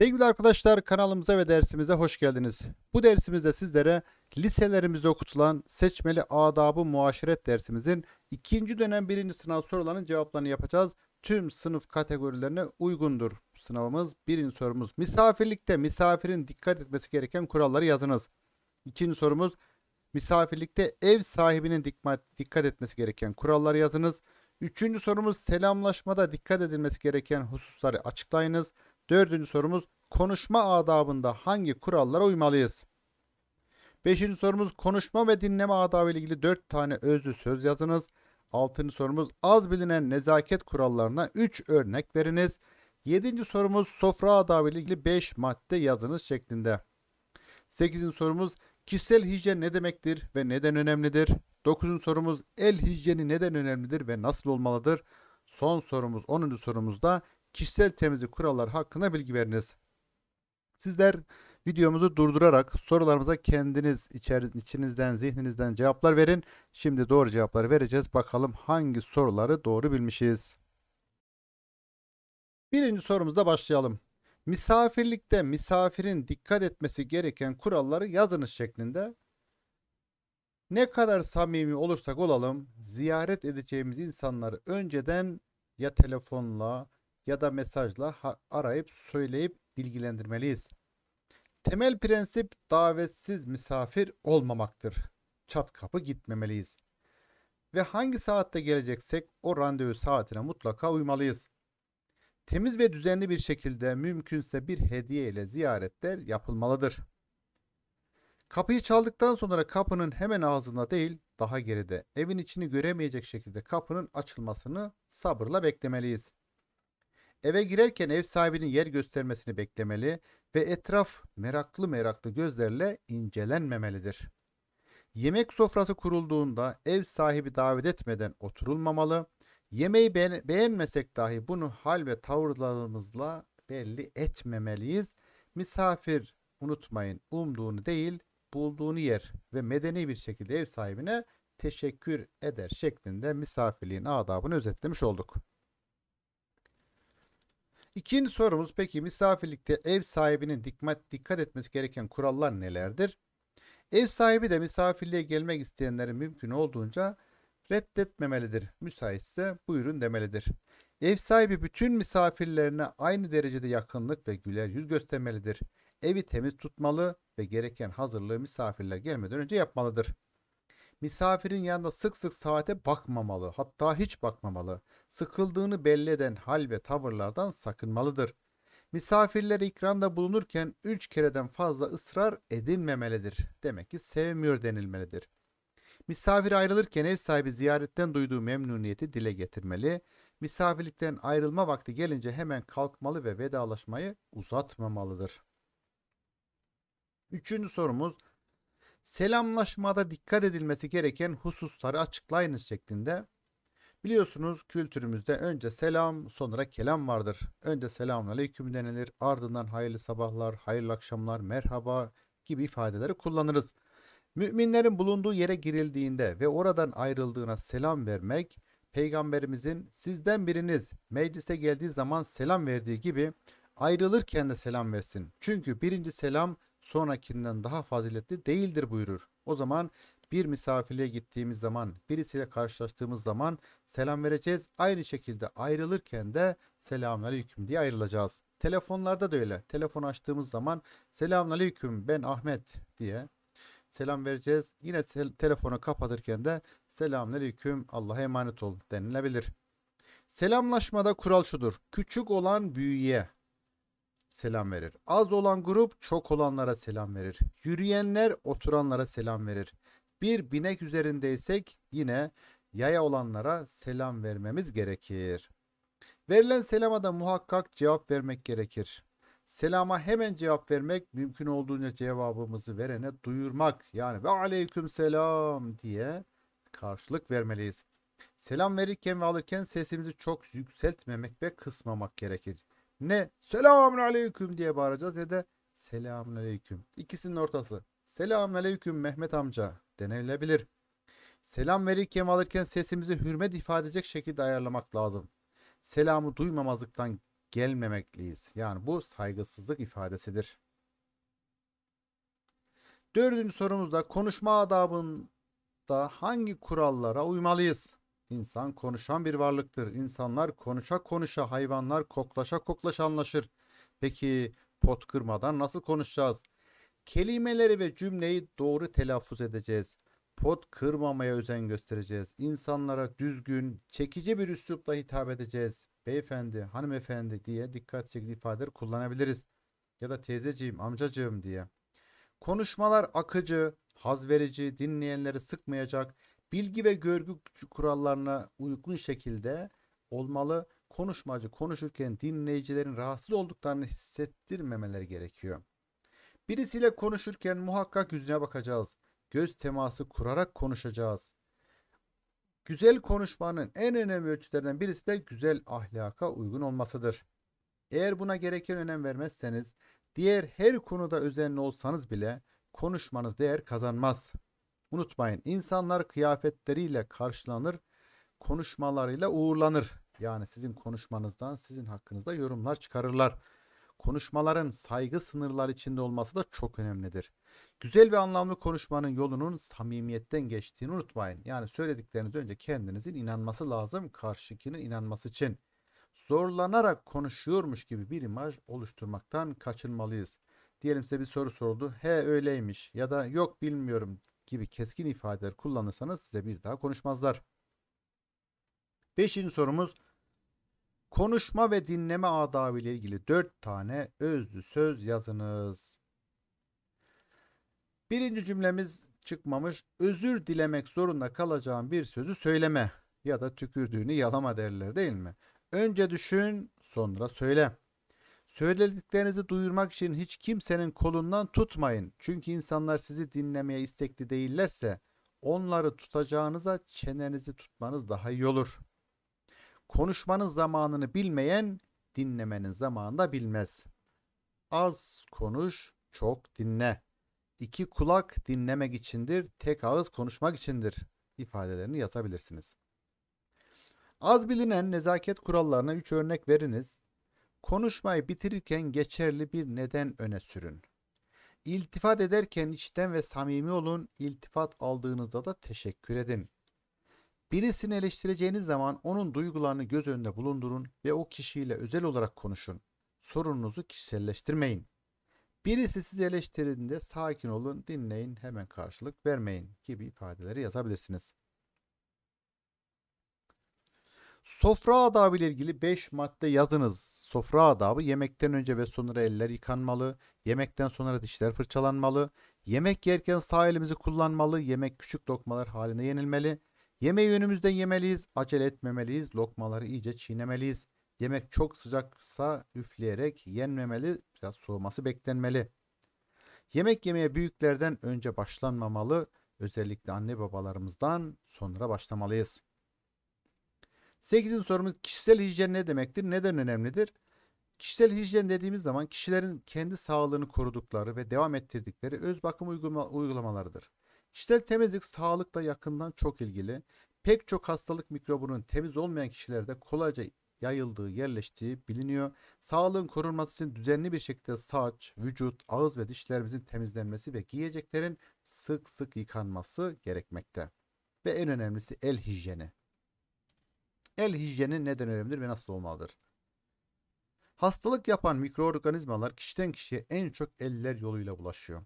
Sevgili arkadaşlar kanalımıza ve dersimize hoş geldiniz. Bu dersimizde sizlere liselerimizde okutulan seçmeli adabı muaşeret dersimizin ikinci dönem birinci sınav sorularının cevaplarını yapacağız. Tüm sınıf kategorilerine uygundur sınavımız. Birinci sorumuz misafirlikte misafirin dikkat etmesi gereken kuralları yazınız. İkinci sorumuz misafirlikte ev sahibinin dikkat etmesi gereken kuralları yazınız. Üçüncü sorumuz selamlaşmada dikkat edilmesi gereken hususları açıklayınız. Dördüncü sorumuz konuşma adabında hangi kurallara uymalıyız? Beşinci sorumuz konuşma ve dinleme adabı ile ilgili dört tane özlü söz yazınız. Altıncı sorumuz az bilinen nezaket kurallarına üç örnek veriniz. Yedinci sorumuz sofra adabı ile ilgili beş madde yazınız şeklinde. Sekizinci sorumuz kişisel hijyen ne demektir ve neden önemlidir? Dokuzuncu sorumuz el hijyeni neden önemlidir ve nasıl olmalıdır? Son sorumuz 10. sorumuzda kişisel temizlik kuralları hakkında bilgi veriniz. Sizler videomuzu durdurarak sorularımıza kendiniz içinizden, zihninizden cevaplar verin. Şimdi doğru cevapları vereceğiz. Bakalım hangi soruları doğru bilmişiz. Birinci sorumuzda başlayalım. Misafirlikte misafirin dikkat etmesi gereken kuralları yazınız şeklinde. Ne kadar samimi olursak olalım ziyaret edeceğimiz insanları önceden ya telefonla ya da mesajla arayıp söyleyip bilgilendirmeliyiz. Temel prensip davetsiz misafir olmamaktır. Çat kapı gitmemeliyiz. Ve hangi saatte geleceksek o randevu saatine mutlaka uymalıyız. Temiz ve düzenli bir şekilde mümkünse bir hediye ile ziyaretler yapılmalıdır. Kapıyı çaldıktan sonra kapının hemen ağzında değil, daha geride evin içini göremeyecek şekilde kapının açılmasını sabırla beklemeliyiz. Eve girerken ev sahibinin yer göstermesini beklemeli ve etraf meraklı meraklı gözlerle incelenmemelidir. Yemek sofrası kurulduğunda ev sahibi davet etmeden oturulmamalı. Yemeği beğen beğenmesek dahi bunu hal ve tavırlarımızla belli etmemeliyiz. Misafir unutmayın umduğunu değil bulduğunu yer ve medeni bir şekilde ev sahibine teşekkür eder şeklinde misafirliğin adabını özetlemiş olduk. İkinci sorumuz peki misafirlikte ev sahibinin dikkat, dikkat etmesi gereken kurallar nelerdir? Ev sahibi de misafirliğe gelmek isteyenleri mümkün olduğunca reddetmemelidir. Müsaitse buyurun demelidir. Ev sahibi bütün misafirlerine aynı derecede yakınlık ve güler yüz göstermelidir. Evi temiz tutmalı ve gereken hazırlığı misafirler gelmeden önce yapmalıdır. Misafirin yanında sık sık saate bakmamalı, hatta hiç bakmamalı. Sıkıldığını belli eden hal ve tavırlardan sakınmalıdır. Misafirlere ikramda bulunurken üç kereden fazla ısrar edilmemelidir. Demek ki sevmiyor denilmelidir. Misafir ayrılırken ev sahibi ziyaretten duyduğu memnuniyeti dile getirmeli. Misafirlikten ayrılma vakti gelince hemen kalkmalı ve vedalaşmayı uzatmamalıdır. Üçüncü sorumuz selamlaşmada dikkat edilmesi gereken hususları açıklayınız şeklinde. Biliyorsunuz kültürümüzde önce selam sonra kelam vardır. Önce selamun aleyküm denilir ardından hayırlı sabahlar, hayırlı akşamlar, merhaba gibi ifadeleri kullanırız. Müminlerin bulunduğu yere girildiğinde ve oradan ayrıldığına selam vermek, Peygamberimizin sizden biriniz meclise geldiği zaman selam verdiği gibi ayrılırken de selam versin. Çünkü birinci selam sonrakinden daha faziletli değildir buyurur. O zaman bir misafirliğe gittiğimiz zaman, birisiyle karşılaştığımız zaman selam vereceğiz. Aynı şekilde ayrılırken de selamünaleyküm diye ayrılacağız. Telefonlarda da öyle. Telefon açtığımız zaman selamünaleyküm ben Ahmet diye selam vereceğiz. Yine telefonu kapatırken de selamünaleyküm Allah'a emanet ol denilebilir. Selamlaşmada kural şudur. Küçük olan büyüğe, selam verir. Az olan grup çok olanlara selam verir. Yürüyenler oturanlara selam verir. Bir binek üzerindeysek yine yaya olanlara selam vermemiz gerekir. Verilen selama da muhakkak cevap vermek gerekir. Selama hemen cevap vermek, mümkün olduğunca cevabımızı verene duyurmak yani ve aleyküm selam diye karşılık vermeliyiz. Selam verirken ve alırken sesimizi çok yükseltmemek ve kısmamak gerekir ne selamun aleyküm diye bağıracağız ne de selamun aleyküm. İkisinin ortası. Selamun aleyküm Mehmet amca denilebilir. Selam verirken alırken sesimizi hürmet ifade edecek şekilde ayarlamak lazım. Selamı duymamazlıktan gelmemekliyiz. Yani bu saygısızlık ifadesidir. Dördüncü sorumuzda konuşma adabında hangi kurallara uymalıyız? İnsan konuşan bir varlıktır. İnsanlar konuşa konuşa, hayvanlar koklaşa koklaşa anlaşır. Peki pot kırmadan nasıl konuşacağız? Kelimeleri ve cümleyi doğru telaffuz edeceğiz. Pot kırmamaya özen göstereceğiz. İnsanlara düzgün, çekici bir üslupla hitap edeceğiz. Beyefendi, hanımefendi diye dikkat çekici ifadeler kullanabiliriz. Ya da teyzeciğim, amcacığım diye. Konuşmalar akıcı, haz verici, dinleyenleri sıkmayacak, bilgi ve görgü kurallarına uygun şekilde olmalı. Konuşmacı konuşurken dinleyicilerin rahatsız olduklarını hissettirmemeleri gerekiyor. Birisiyle konuşurken muhakkak yüzüne bakacağız. Göz teması kurarak konuşacağız. Güzel konuşmanın en önemli ölçülerinden birisi de güzel ahlaka uygun olmasıdır. Eğer buna gereken önem vermezseniz, diğer her konuda özenli olsanız bile konuşmanız değer kazanmaz. Unutmayın insanlar kıyafetleriyle karşılanır, konuşmalarıyla uğurlanır. Yani sizin konuşmanızdan sizin hakkınızda yorumlar çıkarırlar. Konuşmaların saygı sınırları içinde olması da çok önemlidir. Güzel ve anlamlı konuşmanın yolunun samimiyetten geçtiğini unutmayın. Yani söyledikleriniz önce kendinizin inanması lazım karşıkinin inanması için. Zorlanarak konuşuyormuş gibi bir imaj oluşturmaktan kaçınmalıyız. Diyelimse bir soru soruldu. He öyleymiş ya da yok bilmiyorum gibi keskin ifadeler kullanırsanız size bir daha konuşmazlar. Beşinci sorumuz konuşma ve dinleme adabı ile ilgili dört tane özlü söz yazınız. Birinci cümlemiz çıkmamış. Özür dilemek zorunda kalacağım bir sözü söyleme ya da tükürdüğünü yalama derler değil mi? Önce düşün sonra söyle. Söylediklerinizi duyurmak için hiç kimsenin kolundan tutmayın. Çünkü insanlar sizi dinlemeye istekli değillerse onları tutacağınıza çenenizi tutmanız daha iyi olur. Konuşmanın zamanını bilmeyen dinlemenin zamanını da bilmez. Az konuş, çok dinle. İki kulak dinlemek içindir, tek ağız konuşmak içindir ifadelerini yazabilirsiniz. Az bilinen nezaket kurallarına üç örnek veriniz. Konuşmayı bitirirken geçerli bir neden öne sürün. İltifat ederken içten ve samimi olun, iltifat aldığınızda da teşekkür edin. Birisini eleştireceğiniz zaman onun duygularını göz önünde bulundurun ve o kişiyle özel olarak konuşun. Sorununuzu kişiselleştirmeyin. Birisi sizi eleştirdiğinde sakin olun, dinleyin, hemen karşılık vermeyin gibi ifadeleri yazabilirsiniz. Sofra adabı ile ilgili 5 madde yazınız. Sofra adabı yemekten önce ve sonra eller yıkanmalı, yemekten sonra dişler fırçalanmalı, yemek yerken sağ elimizi kullanmalı, yemek küçük lokmalar halinde yenilmeli, yemeği önümüzden yemeliyiz, acele etmemeliyiz, lokmaları iyice çiğnemeliyiz, yemek çok sıcaksa üfleyerek yenmemeli, biraz soğuması beklenmeli. Yemek yemeye büyüklerden önce başlanmamalı, özellikle anne babalarımızdan sonra başlamalıyız. 8'in sorumuz kişisel hijyen ne demektir? Neden önemlidir? Kişisel hijyen dediğimiz zaman kişilerin kendi sağlığını korudukları ve devam ettirdikleri öz bakım uygulama, uygulamalarıdır. Kişisel temizlik sağlıkla yakından çok ilgili. Pek çok hastalık mikrobunun temiz olmayan kişilerde kolayca yayıldığı, yerleştiği biliniyor. Sağlığın korunması için düzenli bir şekilde saç, vücut, ağız ve dişlerimizin temizlenmesi ve giyeceklerin sık sık yıkanması gerekmekte. Ve en önemlisi el hijyeni. El hijyeni neden önemlidir ve nasıl olmalıdır? Hastalık yapan mikroorganizmalar kişiden kişiye en çok eller yoluyla bulaşıyor.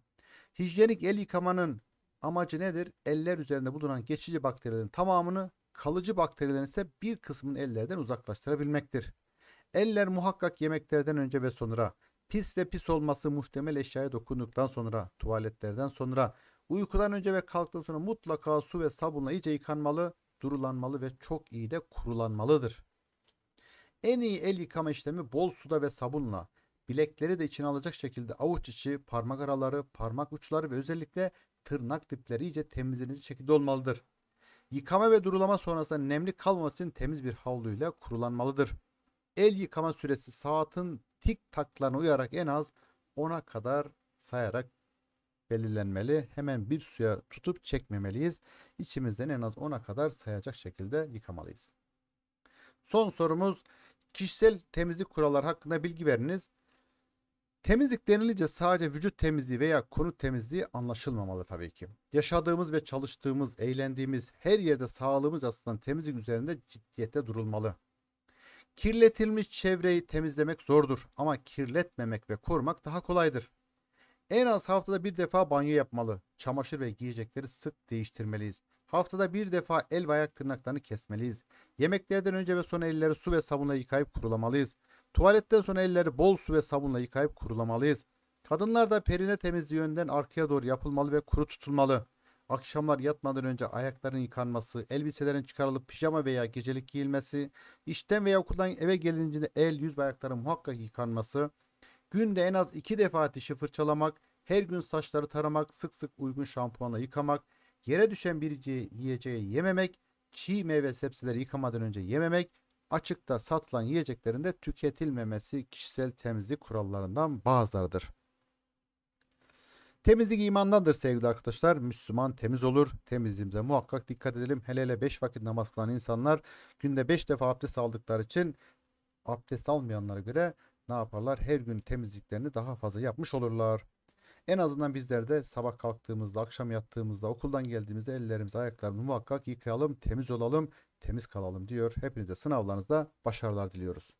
Hijyenik el yıkamanın amacı nedir? Eller üzerinde bulunan geçici bakterilerin tamamını, kalıcı bakterilerin ise bir kısmını ellerden uzaklaştırabilmektir. Eller muhakkak yemeklerden önce ve sonra, pis ve pis olması muhtemel eşyaya dokunduktan sonra, tuvaletlerden sonra, uykudan önce ve kalktıktan sonra mutlaka su ve sabunla iyice yıkanmalı, durulanmalı ve çok iyi de kurulanmalıdır. En iyi el yıkama işlemi bol suda ve sabunla, bilekleri de içine alacak şekilde avuç içi, parmak araları, parmak uçları ve özellikle tırnak dipleri iyice temizlenici şekilde olmalıdır. Yıkama ve durulama sonrasında nemli kalmaması için temiz bir havluyla kurulanmalıdır. El yıkama süresi saatin tik taklarına uyarak en az 10'a kadar sayarak belirlenmeli. Hemen bir suya tutup çekmemeliyiz. İçimizden en az 10'a kadar sayacak şekilde yıkamalıyız. Son sorumuz kişisel temizlik kuralları hakkında bilgi veriniz. Temizlik denilince sadece vücut temizliği veya konut temizliği anlaşılmamalı tabii ki. Yaşadığımız ve çalıştığımız, eğlendiğimiz her yerde sağlığımız aslında temizlik üzerinde ciddiyette durulmalı. Kirletilmiş çevreyi temizlemek zordur ama kirletmemek ve korumak daha kolaydır. En az haftada bir defa banyo yapmalı. Çamaşır ve giyecekleri sık değiştirmeliyiz. Haftada bir defa el ve ayak tırnaklarını kesmeliyiz. Yemeklerden önce ve sonra elleri su ve sabunla yıkayıp kurulamalıyız. Tuvaletten sonra elleri bol su ve sabunla yıkayıp kurulamalıyız. Kadınlar da perine temizliği yönden arkaya doğru yapılmalı ve kuru tutulmalı. Akşamlar yatmadan önce ayakların yıkanması, elbiselerin çıkarılıp pijama veya gecelik giyilmesi, işten veya okuldan eve gelince de el, yüz ve ayakların muhakkak yıkanması, Günde en az 2 defa dişi fırçalamak, her gün saçları taramak, sık sık uygun şampuanla yıkamak, yere düşen bir yiyeceği yememek, çiğ meyve sebzeleri yıkamadan önce yememek, açıkta satılan yiyeceklerin de tüketilmemesi kişisel temizlik kurallarından bazılarıdır. Temizlik imandandır sevgili arkadaşlar. Müslüman temiz olur. Temizliğimize muhakkak dikkat edelim. Hele hele 5 vakit namaz kılan insanlar günde 5 defa abdest aldıkları için abdest almayanlara göre ne yaparlar? Her gün temizliklerini daha fazla yapmış olurlar. En azından bizler de sabah kalktığımızda, akşam yattığımızda, okuldan geldiğimizde ellerimizi, ayaklarımızı muhakkak yıkayalım, temiz olalım, temiz kalalım diyor. Hepinize sınavlarınızda başarılar diliyoruz.